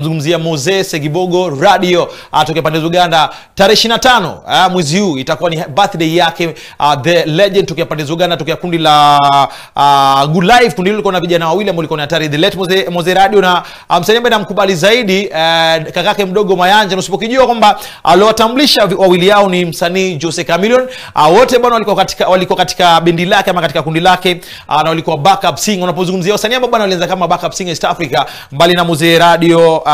zungumzia Mose Segibogo Radio atoke ah, pande za Uganda tarehe 25 uh, ah, mwezi huu itakuwa ni birthday yake uh, the legend tokea pande za Uganda tokea kundi la uh, Good Life kundi hilo na vijana wawili ambao na tarehe the late Mose, Mose Radio na uh, msanii ambaye namkubali zaidi uh, kakake mdogo Mayanja na usipokijua kwamba uh, wawili yao ni msanii Jose Chameleone uh, wote bwana walikuwa katika walikuwa katika bendi lake ama katika kundi lake uh, na walikuwa backup singer unapozungumzia wasanii ambao bwana walianza kama backup singer East Africa mbali na Mose Radio uh,